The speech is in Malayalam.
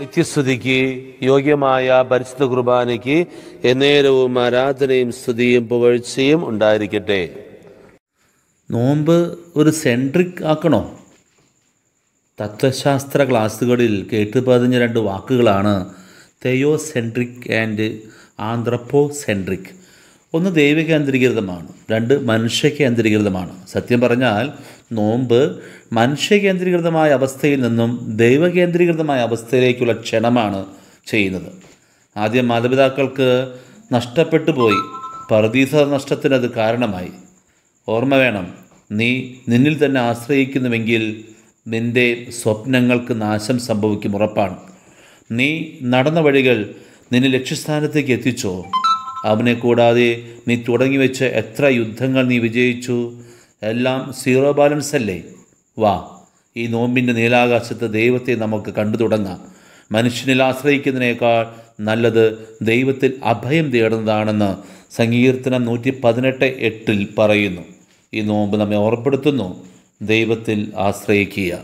നിത്യസ്തുതിക്ക് യോഗ്യമായ പരിശുദ്ധ കുർബാനയ്ക്ക് എന്നേരവും ആരാധനയും സ്തുതിയും പുകഴ്ചയും ഉണ്ടായിരിക്കട്ടെ നോമ്പ് ഒരു സെൻട്രിക് ആക്കണോ തത്വശാസ്ത്ര ക്ലാസ്സുകളിൽ കേട്ടു പതിഞ്ഞ രണ്ട് വാക്കുകളാണ് theocentric and anthropocentric ഒന്ന് ദൈവ കേന്ദ്രീകൃതമാണ് രണ്ട് മനുഷ്യ കേന്ദ്രീകൃതമാണ് സത്യം പറഞ്ഞാൽ നോമ്പ് മനുഷ്യ കേന്ദ്രീകൃതമായ അവസ്ഥയിൽ നിന്നും ദൈവ കേന്ദ്രീകൃതമായ അവസ്ഥയിലേക്കുള്ള ക്ഷണമാണ് ചെയ്യുന്നത് ആദ്യം മാതാപിതാക്കൾക്ക് നഷ്ടപ്പെട്ടു പോയി പർദീസ നഷ്ടത്തിനത് കാരണമായി ഓർമ്മ വേണം നീ നിന്നിൽ തന്നെ ആശ്രയിക്കുന്നുവെങ്കിൽ നിൻ്റെ സ്വപ്നങ്ങൾക്ക് നാശം സംഭവിക്കും ഉറപ്പാണ് നീ നടന്ന വഴികൾ നിന്നെ ലക്ഷ്യസ്ഥാനത്തേക്ക് എത്തിച്ചോ അവനെ കൂടാതെ നീ തുടങ്ങിവെച്ച എത്ര യുദ്ധങ്ങൾ നീ വിജയിച്ചു എല്ലാം സീറോ ബാലൻസ് അല്ലേ വാ ഈ നോമ്പിൻ്റെ നീലാകാശത്ത് ദൈവത്തെ നമുക്ക് കണ്ടു തുടങ്ങാം മനുഷ്യനിൽ ആശ്രയിക്കുന്നതിനേക്കാൾ നല്ലത് ദൈവത്തിൽ അഭയം തേടുന്നതാണെന്ന് സങ്കീർത്തനം നൂറ്റി പതിനെട്ട് എട്ടിൽ പറയുന്നു ഈ നോമ്പ് നമ്മെ ഓർപ്പെടുത്തുന്നു ദൈവത്തിൽ ആശ്രയിക്കുക